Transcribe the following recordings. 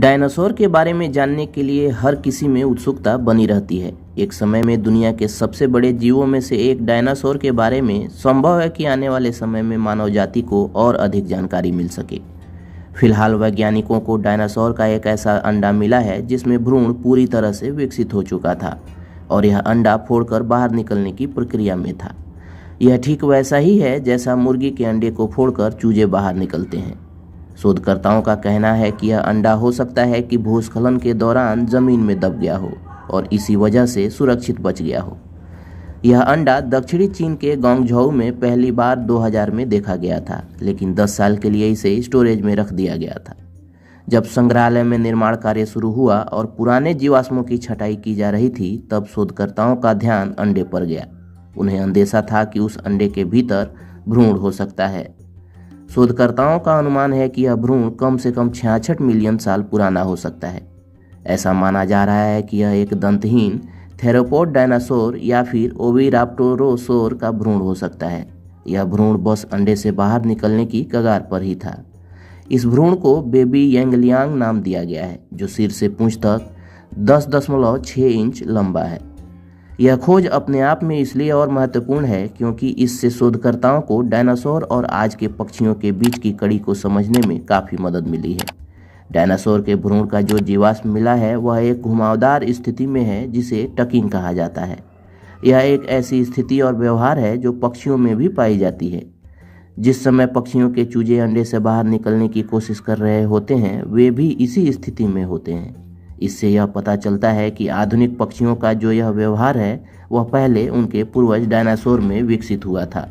dinosaur के बारे में जानने के लिए हर किसी में उत्सुकता बनी रहती है एक समय में दुनिया के सबसे बड़े जीवों में से एक डायनासोर के बारे में संभव है कि आने वाले समय में मानव जाति को और अधिक जानकारी मिल सके फिलहाल वैज्ञानिकों को डायनासोर का एक ऐसा अंडा मिला है जिसमें भ्रूण पूरी तरह से विकसित हो चुका था और यह अंडा फोड़कर बाहर निकलने की प्रक्रिया में था यह ठीक वैसा ही है जैसा मुर्गी के अंडे को फोड़कर चूजे बाहर निकलते हैं शोधकर्ताओं का कहना है कि यह अंडा हो सकता है कि भूस्खलन के दौरान जमीन में दब गया हो और इसी वजह से सुरक्षित बच गया हो यह अंडा दक्षिणी चीन के गोंगझौ में पहली बार 2000 में देखा गया था लेकिन 10 साल के लिए इसे स्टोरेज में रख दिया गया था जब संग्रहालय में निर्माण कार्य शुरू हुआ और पुराने जीवाश्मों की छटाई की जा रही थी तब शोधकर्ताओं का ध्यान अंडे पर गया उन्हें अंदेशा था कि उस अंडे के भीतर भ्रूण हो सकता है शोधकर्ताओं का अनुमान है कि यह भ्रूण कम से कम छियासठ मिलियन साल पुराना हो सकता है ऐसा माना जा रहा है कि यह एक दंतहीन थेरोपोड डायनासोर या फिर ओवीराप्टोरोसोर का भ्रूण हो सकता है यह भ्रूण बस अंडे से बाहर निकलने की कगार पर ही था इस भ्रूण को बेबी यंगलियांग नाम दिया गया है जो सिर से पूंछ तक दस दशमलव छः इंच लंबा है यह खोज अपने आप में इसलिए और महत्वपूर्ण है क्योंकि इससे शोधकर्ताओं को डायनासोर और आज के पक्षियों के बीच की कड़ी को समझने में काफ़ी मदद मिली है डायनासोर के भ्रूण का जो जीवाश्म मिला है वह एक घुमावदार स्थिति में है जिसे टकिंग कहा जाता है यह एक ऐसी स्थिति और व्यवहार है जो पक्षियों में भी पाई जाती है जिस समय पक्षियों के चूजे अंडे से बाहर निकलने की कोशिश कर रहे होते हैं वे भी इसी स्थिति में होते हैं इससे यह पता चलता है कि आधुनिक पक्षियों का जो यह व्यवहार है वह पहले उनके पूर्वज डायनासोर में विकसित हुआ था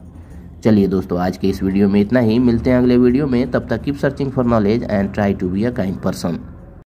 चलिए दोस्तों आज के इस वीडियो में इतना ही मिलते हैं अगले वीडियो में तब तक keep searching for knowledge and try to be a kind person